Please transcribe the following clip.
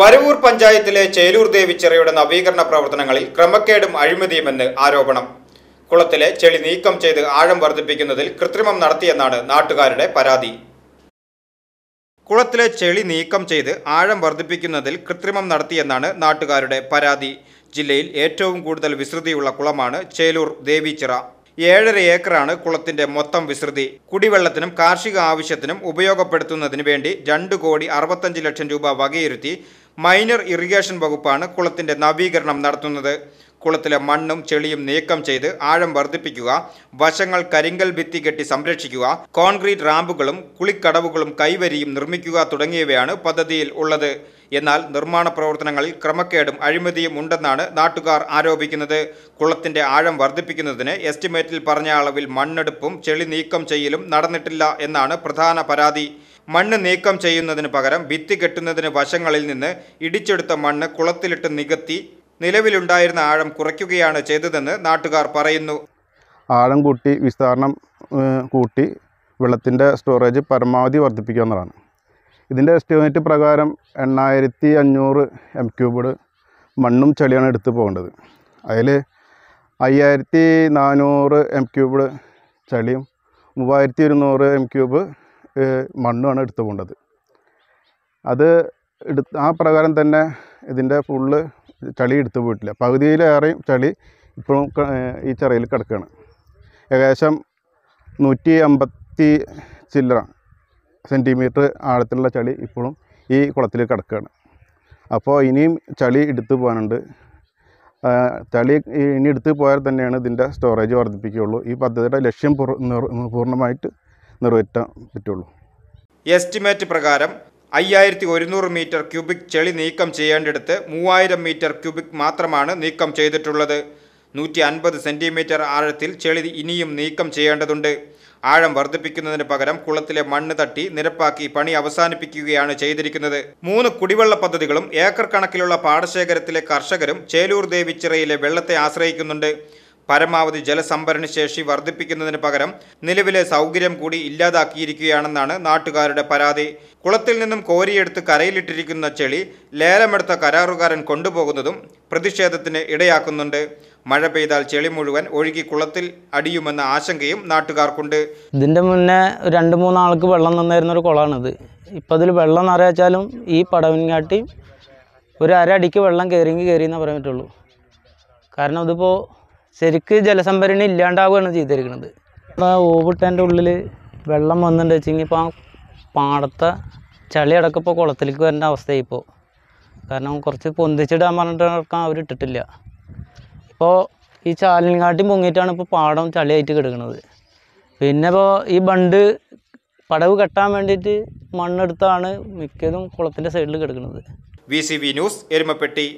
വരവൂർ പഞ്ചായത്തിലെ ചേലൂർ ദേവിച്ചിറയുടെ നവീകരണ പ്രവർത്തനങ്ങളിൽ ക്രമക്കേടും അഴിമതിയുമെന്ന് ആരോപണം കുളത്തിലെ ചെളി നീക്കം ചെയ്ത് ആഴം വർദ്ധിപ്പിക്കുന്നതിൽ കൃത്രിമം നടത്തിയെന്നാണ് നാട്ടുകാരുടെ പരാതി കുളത്തിലെ ചെളി നീക്കം ചെയ്ത് ആഴം വർദ്ധിപ്പിക്കുന്നതിൽ കൃത്രിമം നടത്തിയെന്നാണ് നാട്ടുകാരുടെ പരാതി ജില്ലയിൽ ഏറ്റവും കൂടുതൽ വിസ്തൃതിയുള്ള കുളമാണ് ചേലൂർ ദേവിച്ചിറ ഏഴര ഏക്കറാണ് കുളത്തിന്റെ മൊത്തം വിസ്തൃതി കുടിവെള്ളത്തിനും കാർഷിക ആവശ്യത്തിനും ഉപയോഗപ്പെടുത്തുന്നതിന് വേണ്ടി രണ്ടു കോടി അറുപത്തഞ്ച് ലക്ഷം രൂപ വകയിരുത്തി മൈനർ ഇറിഗേഷൻ വകുപ്പാണ് കുളത്തിൻ്റെ നവീകരണം നടത്തുന്നത് കുളത്തിലെ മണ്ണും ചെളിയും നീക്കം ചെയ്ത് ആഴം വർദ്ധിപ്പിക്കുക വശങ്ങൾ കരിങ്കൽ ഭിത്തി കെട്ടി സംരക്ഷിക്കുക കോൺക്രീറ്റ് റാമ്പുകളും കുളിക്കടവുകളും കൈവരിയും നിർമ്മിക്കുക തുടങ്ങിയവയാണ് പദ്ധതിയിൽ ഉള്ളത് എന്നാൽ നിർമ്മാണ പ്രവർത്തനങ്ങളിൽ ക്രമക്കേടും അഴിമതിയും ഉണ്ടെന്നാണ് നാട്ടുകാർ ആരോപിക്കുന്നത് കുളത്തിന്റെ ആഴം വർദ്ധിപ്പിക്കുന്നതിന് എസ്റ്റിമേറ്റിൽ പറഞ്ഞ അളവിൽ മണ്ണെടുപ്പും ചെളി നീക്കം ചെയ്യലും നടന്നിട്ടില്ല എന്നാണ് പ്രധാന പരാതി മണ്ണ് നീക്കം ചെയ്യുന്നതിന് പകരം ഭിത്തി കെട്ടുന്നതിന് വശങ്ങളിൽ നിന്ന് ഇടിച്ചെടുത്ത മണ്ണ് കുളത്തിലിട്ട് നികത്തി നിലവിലുണ്ടായിരുന്ന ആഴം കുറയ്ക്കുകയാണ് ചെയ്തതെന്ന് നാട്ടുകാർ പറയുന്നു ആഴം കൂട്ടി വിസ്താരണം കൂട്ടി വെള്ളത്തിൻ്റെ സ്റ്റോറേജ് പരമാവധി വർദ്ധിപ്പിക്കുക എന്നതാണ് ഇതിൻ്റെ എസ്റ്റിമേറ്റ് പ്രകാരം എണ്ണായിരത്തി അഞ്ഞൂറ് എം ക്യൂബ്ഡ് മണ്ണും ചെളിയാണ് എടുത്തു പോകേണ്ടത് അതിൽ അയ്യായിരത്തി നാനൂറ് എം ക്യൂബ്ഡ് ചളിയും മൂവായിരത്തി ഇരുന്നൂറ് എം ക്യൂബ് മണ്ണുമാണ് എടുത്തു പോകേണ്ടത് അത് എടുത്ത് ആ പ്രകാരം തന്നെ ഇതിൻ്റെ ഫുള്ള് ചളി എടുത്തു പോയിട്ടില്ല പകുതിയിലേറെയും ചളി ഇപ്പോഴും ഈ ചിറയിൽ കിടക്കുകയാണ് ഏകദേശം നൂറ്റി അമ്പത്തി ചില്ലറ സെൻറ്റിമീറ്റർ ആഴത്തിലുള്ള ചളി ഇപ്പോഴും ഈ കുളത്തിൽ കിടക്കുകയാണ് അപ്പോൾ ഇനിയും ചളി എടുത്തു പോകാനുണ്ട് ചളി ഇനി എടുത്തു പോയാൽ തന്നെയാണ് ഇതിൻ്റെ സ്റ്റോറേജ് വർദ്ധിപ്പിക്കുകയുള്ളൂ ഈ പദ്ധതിയുടെ ലക്ഷ്യം പൂർണ്ണമായിട്ട് നിറവേറ്റാൻ പറ്റുള്ളൂ എസ്റ്റിമേറ്റ് പ്രകാരം അയ്യായിരത്തി ഒരുന്നൂറ് മീറ്റർ ക്യൂബിക് ചെളി നീക്കം ചെയ്യേണ്ടിടത്ത് മൂവായിരം മീറ്റർ ക്യൂബിക് മാത്രമാണ് നീക്കം ചെയ്തിട്ടുള്ളത് നൂറ്റി അൻപത് സെൻറ്റിമീറ്റർ ആഴത്തിൽ ചെളി ഇനിയും നീക്കം ചെയ്യേണ്ടതുണ്ട് ആഴം വർദ്ധിപ്പിക്കുന്നതിന് പകരം കുളത്തിലെ മണ്ണ് തട്ടി നിരപ്പാക്കി പണി അവസാനിപ്പിക്കുകയാണ് ചെയ്തിരിക്കുന്നത് മൂന്ന് കുടിവെള്ള പദ്ധതികളും ഏക്കർ കണക്കിലുള്ള പാടശേഖരത്തിലെ കർഷകരും ചേലൂർ ദേവിച്ചിറയിലെ വെള്ളത്തെ ആശ്രയിക്കുന്നുണ്ട് പരമാവധി ജലസംഭരണ ശേഷി വർദ്ധിപ്പിക്കുന്നതിന് പകരം നിലവിലെ സൗകര്യം കൂടി ഇല്ലാതാക്കിയിരിക്കുകയാണെന്നാണ് നാട്ടുകാരുടെ പരാതി കുളത്തിൽ നിന്നും കോരിയെടുത്ത് കരയിലിട്ടിരിക്കുന്ന ചെളി ലേലമെടുത്ത കരാറുകാരൻ കൊണ്ടുപോകുന്നതും പ്രതിഷേധത്തിന് ഇടയാക്കുന്നുണ്ട് മഴ പെയ്താൽ ചെളി മുഴുവൻ ഒഴുകി കുളത്തിൽ അടിയുമെന്ന ആശങ്കയും നാട്ടുകാർക്കുണ്ട് ഇതിന്റെ മുന്നേ രണ്ട് മൂന്നാൾക്ക് വെള്ളം നിന്നായിരുന്ന ഒരു കുളമാണിത് ഇപ്പൊ അതിൽ വെള്ളം നിറയച്ചാലും ഈ പടവിൻകാട്ടി ഒരു അരടിക്ക് വെള്ളം കയറിയെങ്കിൽ കയറി എന്നേ പറയാൻ പറ്റുള്ളൂ കാരണം ഇതിപ്പോ ശരിക്ക് ജലസംഭരണി ഇല്ലാണ്ടാവുകയാണ് ചെയ്തിരിക്കുന്നത് ആ ഓവിട്ടതിൻ്റെ ഉള്ളിൽ വെള്ളം വന്നിട്ടുണ്ട് വെച്ചെങ്കിൽ ഇപ്പോൾ ആ പാടത്തെ ചളി അടക്കം ഇപ്പോൾ കുളത്തിലേക്ക് വരേണ്ട അവസ്ഥയായി ഇപ്പോൾ കാരണം കുറച്ച് പൊന്തിച്ചിടാൻ പറഞ്ഞിട്ടടക്കം അവർ ഇട്ടിട്ടില്ല ഇപ്പോൾ ഈ ചാലിൻകാട്ടിയും പൊങ്ങിയിട്ടാണ് ഇപ്പോൾ പാടം ചളിയായിട്ട് കിടക്കുന്നത് പിന്നെ ഇപ്പോൾ ഈ ബണ്ട് പടവ് കെട്ടാൻ വേണ്ടിയിട്ട് മണ്ണെടുത്താണ് മിക്കതും കുളത്തിൻ്റെ സൈഡിൽ കിടക്കുന്നത് V C V news Erumapetty